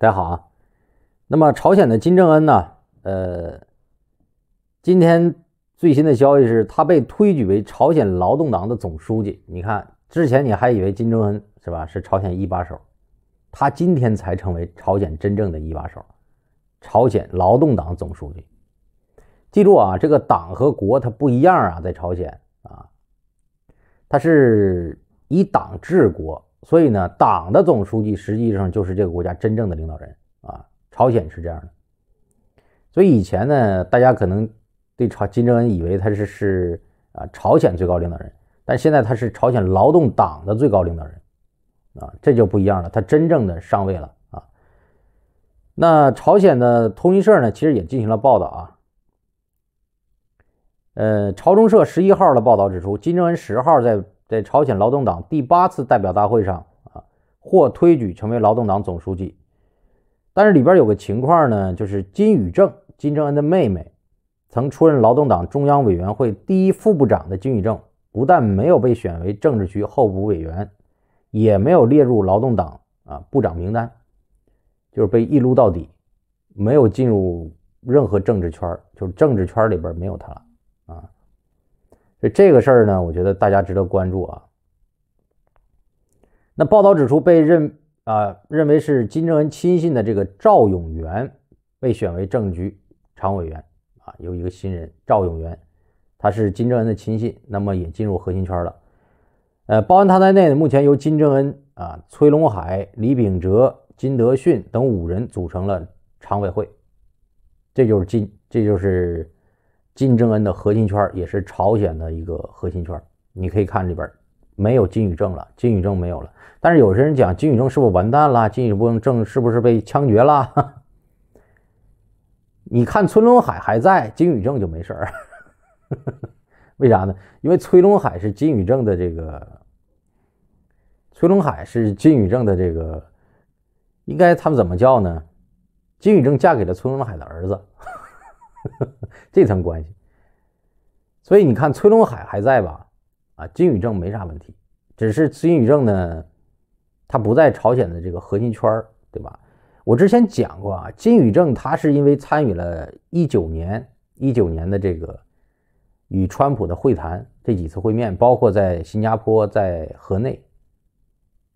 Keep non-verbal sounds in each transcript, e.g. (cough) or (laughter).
大家好啊，那么朝鲜的金正恩呢？呃，今天最新的消息是他被推举为朝鲜劳动党的总书记。你看，之前你还以为金正恩是吧？是朝鲜一把手，他今天才成为朝鲜真正的一把手，朝鲜劳动党总书记。记住啊，这个党和国它不一样啊，在朝鲜啊，它是以党治国。所以呢，党的总书记实际上就是这个国家真正的领导人啊。朝鲜是这样的，所以以前呢，大家可能对朝金正恩以为他是是啊朝鲜最高领导人，但现在他是朝鲜劳动党的最高领导人啊，这就不一样了，他真正的上位了啊。那朝鲜的通讯社呢，其实也进行了报道啊。呃，朝中社十一号的报道指出，金正恩十号在在朝鲜劳动党第八次代表大会上啊，获推举成为劳动党总书记。但是里边有个情况呢，就是金宇正，金正恩的妹妹，曾出任劳动党中央委员会第一副部长的金宇正，不但没有被选为政治局候补委员，也没有列入劳动党啊部长名单，就是被一撸到底，没有进入任何政治圈，就是政治圈里边没有他了啊。所以这个事儿呢，我觉得大家值得关注啊。那报道指出，被认啊认为是金正恩亲信的这个赵永元被选为政局常委员啊，有一个新人赵永元，他是金正恩的亲信，那么也进入核心圈了。呃，包含他在内呢，目前由金正恩啊、崔龙海、李秉哲、金德训等五人组成了常委会。这就是金，这就是。金正恩的核心圈也是朝鲜的一个核心圈你可以看里边没有金宇正了，金宇正没有了。但是有些人讲金宇正是不是完蛋了？金宇正是不是被枪决了？(laughs) 你看崔龙海还在，金宇正就没事儿。(laughs) 为啥呢？因为崔龙海是金宇正的这个，崔龙海是金宇正的这个，应该他们怎么叫呢？金宇正嫁给了崔龙海的儿子。(laughs) 这层关系，所以你看崔龙海还在吧？啊，金宇正没啥问题，只是金宇正呢，他不在朝鲜的这个核心圈儿，对吧？我之前讲过啊，金宇正他是因为参与了一九年一九年的这个与川普的会谈，这几次会面，包括在新加坡、在河内，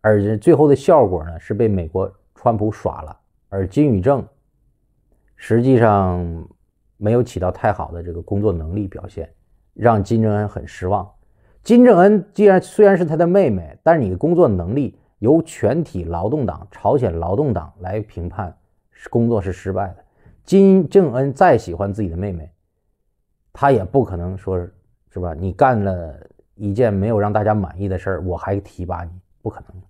而最后的效果呢是被美国川普耍了，而金宇正实际上。没有起到太好的这个工作能力表现，让金正恩很失望。金正恩既然虽然是他的妹妹，但是你的工作能力由全体劳动党、朝鲜劳动党来评判，工作是失败的。金正恩再喜欢自己的妹妹，他也不可能说是吧？你干了一件没有让大家满意的事儿，我还提拔你，不可能。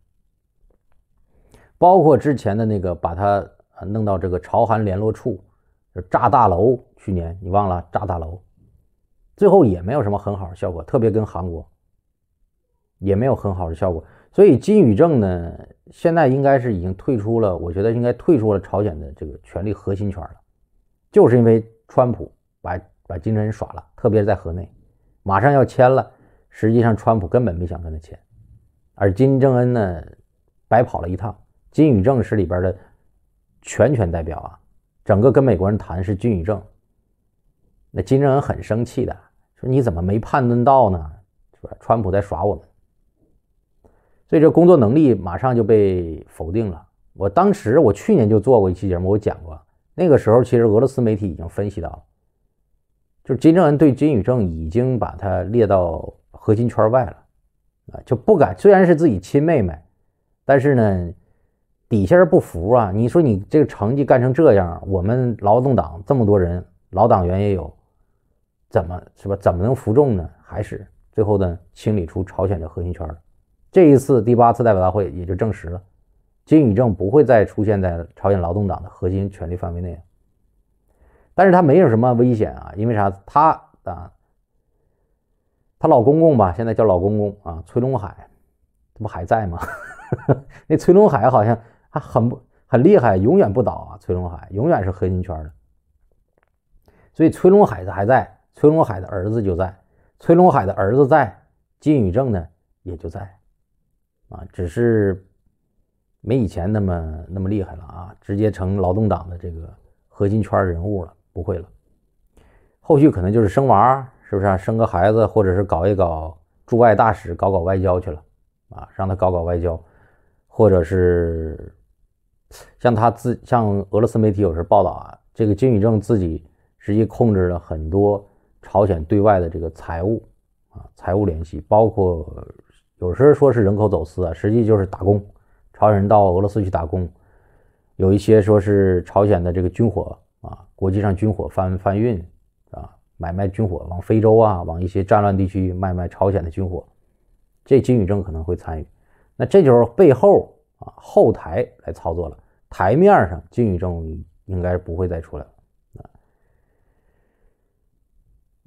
包括之前的那个，把他弄到这个朝韩联络处。炸大楼，去年你忘了炸大楼，最后也没有什么很好的效果，特别跟韩国也没有很好的效果。所以金宇正呢，现在应该是已经退出了，我觉得应该退出了朝鲜的这个权力核心圈了，就是因为川普把把金正恩耍了，特别是在河内，马上要签了，实际上川普根本没想跟他签，而金正恩呢，白跑了一趟，金宇正是里边的全权代表啊。整个跟美国人谈是金宇正，那金正恩很生气的说：“你怎么没判断到呢？是吧？川普在耍我们，所以这工作能力马上就被否定了。我当时，我去年就做过一期节目，我讲过，那个时候其实俄罗斯媒体已经分析到，就是金正恩对金宇正已经把他列到核心圈外了，啊，就不敢，虽然是自己亲妹妹，但是呢。”底下人不服啊！你说你这个成绩干成这样，我们劳动党这么多人，老党员也有，怎么是吧？怎么能服众呢？还是最后呢？清理出朝鲜的核心圈了。这一次第八次代表大会也就证实了，金宇正不会再出现在朝鲜劳动党的核心权力范围内。但是他没有什么危险啊，因为啥？他啊，他老公公吧，现在叫老公公啊，崔龙海，这不还在吗？(laughs) 那崔龙海好像。他很不很厉害，永远不倒啊！崔龙海永远是核心圈的，所以崔龙海的还在，崔龙海的儿子就在，崔龙海的儿子在，金宇正呢也就在，啊，只是没以前那么那么厉害了啊，直接成劳动党的这个核心圈人物了，不会了，后续可能就是生娃，是不是啊？生个孩子，或者是搞一搞驻外大使，搞搞外交去了，啊，让他搞搞外交。或者是像他自像俄罗斯媒体有时报道啊，这个金宇正自己实际控制了很多朝鲜对外的这个财务啊，财务联系，包括有时候说是人口走私啊，实际就是打工，朝鲜人到俄罗斯去打工，有一些说是朝鲜的这个军火啊，国际上军火贩贩运啊，买卖军火往非洲啊，往一些战乱地区买卖朝鲜的军火，这金宇正可能会参与。那这就是背后啊后台来操作了，台面上金宇中应该不会再出来了。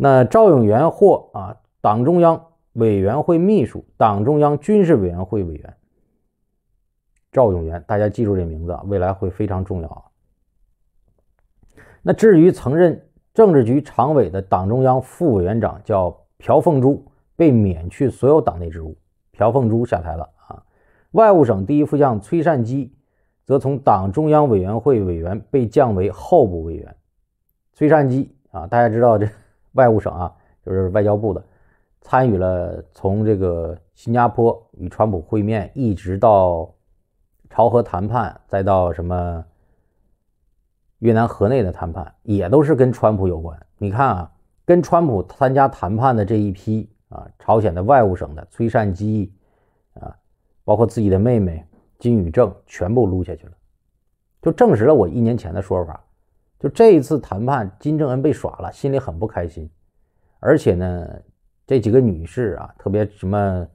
那赵永元获啊党中央委员会秘书、党中央军事委员会委员。赵永元，大家记住这名字啊，未来会非常重要啊。那至于曾任政治局常委的党中央副委员长叫朴凤珠，被免去所有党内职务。朴凤珠下台了啊！外务省第一副将崔善基则从党中央委员会委员被降为候补委员。崔善基啊，大家知道这 (laughs) 外务省啊，就是外交部的，参与了从这个新加坡与川普会面，一直到朝核谈判，再到什么越南河内的谈判，也都是跟川普有关。你看啊，跟川普参加谈判的这一批。啊，朝鲜的外务省的崔善姬，啊，包括自己的妹妹金宇正，全部撸下去了，就证实了我一年前的说法。就这一次谈判，金正恩被耍了，心里很不开心。而且呢，这几个女士啊，特别什么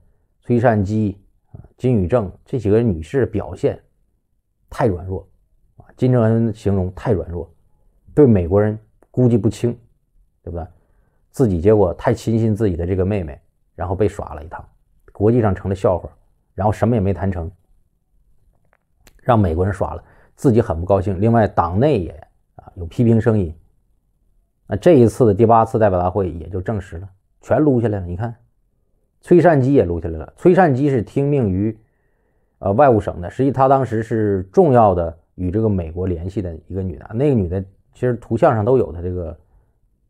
崔善姬、啊金宇正这几个女士表现太软弱啊，金正恩形容太软弱，对美国人估计不轻，对不对？自己结果太轻信自己的这个妹妹，然后被耍了一趟，国际上成了笑话，然后什么也没谈成，让美国人耍了，自己很不高兴。另外党内也啊有批评声音。那这一次的第八次代表大会也就证实了，全撸下来了。你看，崔善基也撸下来了。崔善基是听命于呃外务省的，实际他当时是重要的与这个美国联系的一个女的，那个女的其实图像上都有她这个。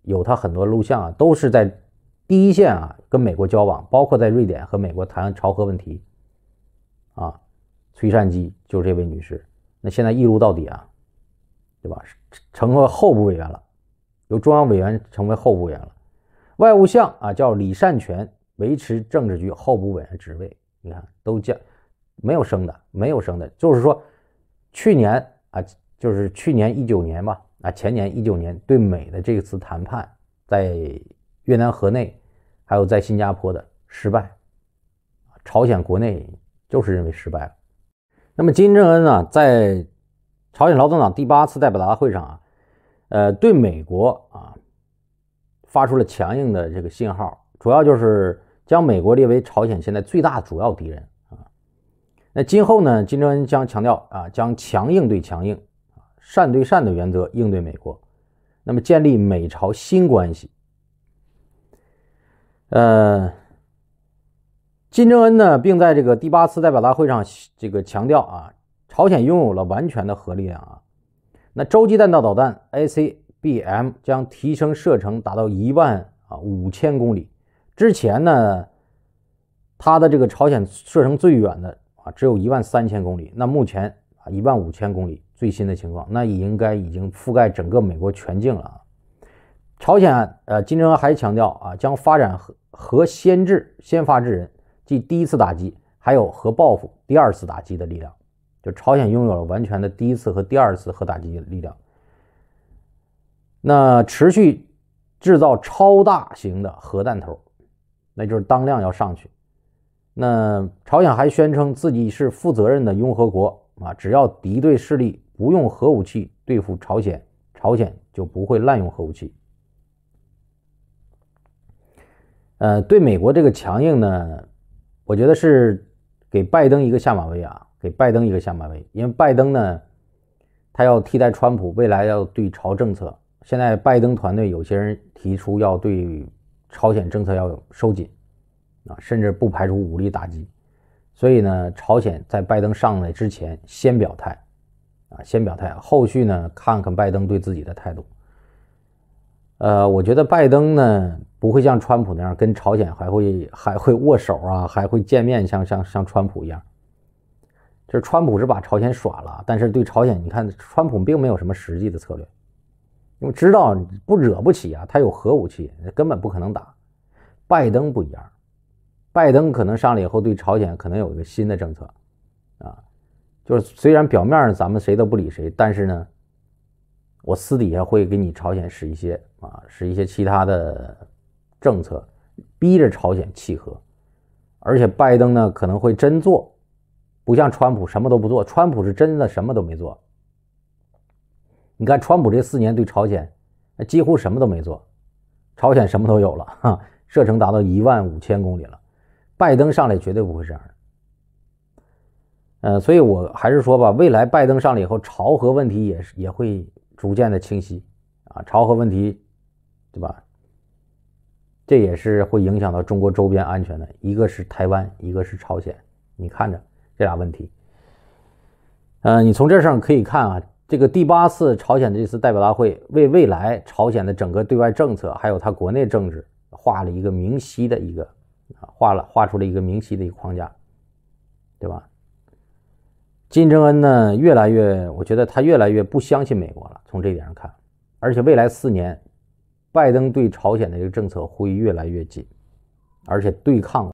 有他很多录像啊，都是在第一线啊，跟美国交往，包括在瑞典和美国谈朝核问题，啊，崔善姬就是这位女士。那现在一撸到底啊，对吧？成为候补委员了，由中央委员成为候补委员了。外务相啊，叫李善权，维持政治局候补委员职位。你看，都降，没有升的，没有升的。就是说，去年啊，就是去年一九年吧。啊，前年一九年对美的这次谈判，在越南河内，还有在新加坡的失败，朝鲜国内就是认为失败了。那么金正恩呢，在朝鲜劳动党第八次代表大会上啊，呃，对美国啊发出了强硬的这个信号，主要就是将美国列为朝鲜现在最大的主要敌人啊。那今后呢，金正恩将强调啊，将强硬对强硬。善对善的原则应对美国，那么建立美朝新关系。呃，金正恩呢，并在这个第八次代表大会上这个强调啊，朝鲜拥有了完全的核力量啊。那洲际弹道导弹 （ICBM） 将提升射程达到一万啊五千公里。之前呢，他的这个朝鲜射程最远的啊，只有一万三千公里。那目前啊，一万五千公里。最新的情况，那也应该已经覆盖整个美国全境了啊！朝鲜，呃，金正恩还强调啊，将发展核核先制、先发制人，即第一次打击，还有核报复、第二次打击的力量。就朝鲜拥有了完全的第一次和第二次核打击的力量。那持续制造超大型的核弹头，那就是当量要上去。那朝鲜还宣称自己是负责任的拥核国啊，只要敌对势力。不用核武器对付朝鲜，朝鲜就不会滥用核武器。呃，对美国这个强硬呢，我觉得是给拜登一个下马威啊，给拜登一个下马威。因为拜登呢，他要替代川普，未来要对朝政策。现在拜登团队有些人提出要对朝鲜政策要收紧啊，甚至不排除武力打击。所以呢，朝鲜在拜登上来之前先表态。啊，先表态，后续呢？看看拜登对自己的态度。呃，我觉得拜登呢不会像川普那样跟朝鲜还会还会握手啊，还会见面，像像像川普一样。就是川普是把朝鲜耍了，但是对朝鲜，你看川普并没有什么实际的策略，因为知道不惹不起啊，他有核武器，根本不可能打。拜登不一样，拜登可能上来以后，对朝鲜可能有一个新的政策，啊。就是虽然表面上咱们谁都不理谁，但是呢，我私底下会给你朝鲜使一些啊，使一些其他的政策，逼着朝鲜契合。而且拜登呢可能会真做，不像川普什么都不做，川普是真的什么都没做。你看川普这四年对朝鲜，那几乎什么都没做，朝鲜什么都有了，哈，射程达到一万五千公里了。拜登上来绝对不会这样的。呃，所以我还是说吧，未来拜登上了以后，朝核问题也是也会逐渐的清晰啊，朝核问题，对吧？这也是会影响到中国周边安全的一个是台湾，一个是朝鲜，你看着这俩问题。呃，你从这上可以看啊，这个第八次朝鲜的这次代表大会为未来朝鲜的整个对外政策还有他国内政治画了一个明晰的一个，画了画出了一个明晰的一个框架，对吧？金正恩呢，越来越，我觉得他越来越不相信美国了。从这一点上看，而且未来四年，拜登对朝鲜的这个政策会越来越紧，而且对抗。